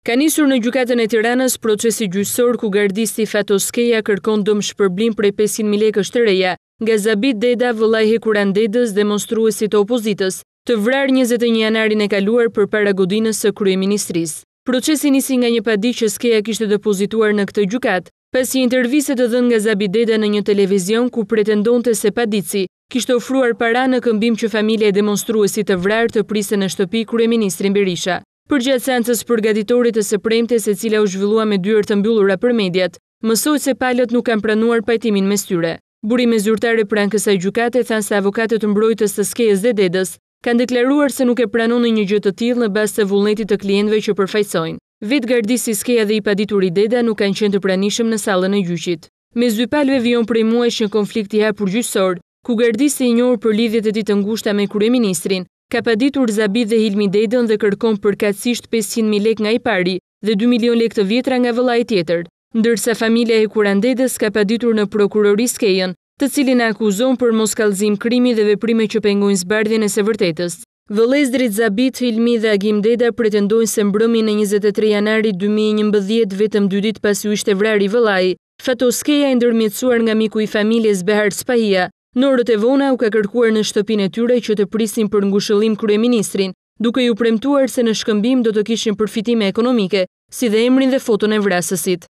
Ka nisur në gjukatën e tiranës procesi gjysor ku gardisti Fatoskeja kërkon dëmë shpërblim prej 500.000 të reja, nga Zabit Deda, vëllaj kurandedës Dedës dhe monstruesit të opozitës, të vrarë 21 janarin e kaluar për para godinës së kryeministris. Procesi nisi nga një padi që Skeja kishtë depozituar në këtë gjukat, pas i intervise të dhënë nga Zabit Deda në një televizion ku pretendon të se padici, kishtë ofruar para në këmbim që familje e demonstruesit të vrarë të prisë në shtëpi kryeministrin Berisha për gjatë përgatitorit për gaditorit e se cila u zhvillua me dyër të mbyllura për mediat, mësoj se palët nuk kanë pranuar pajtimin me styre. Burime zyrtare pranë kësaj gjukate, thanë se avokatët të mbrojtës të skejës dhe dedës, kanë deklaruar se nuk e pranun një gjëtë të tilë në basë të vullnetit të klientve që përfajsojnë. Vetë gardisi skeja dhe i paditur i deda nuk kanë qenë të pranishëm në salën e gjyqit. Me zypalve vion prej i muesh në konflikt i hapur gjysor, ku gardisë i njohur për lidhjet e ditë ngushta me kure ministrin, Ka paditur Zabit dhe Hilmi Dedën dhe kërkom për katsisht 500.000 lek nga i pari dhe 2 milion lek të vjetra nga vëla tjetër, ndërsa familia e kurandedës ka paditur në prokurori Skejen, të cilin akuzon për moskalzim krimi dhe veprime që pengojnë zbardhjën e se vërtetës. Vëlezdrit Zabit, Hilmi dhe Agim Deda pretendojnë se mbrëmi në 23 janari 2011 vetëm dy dit ju ishte vrari vëlaj, Fatoskeja e ndërmjetësuar nga miku i familjes Behar Spahia, Norët e vona u ka kërkuar në shtëpin e tyre që të prisin për ngushëllim krye ministrin, duke ju premtuar se në shkëmbim do të kishin përfitime ekonomike, si dhe emrin dhe foton e vrasësit.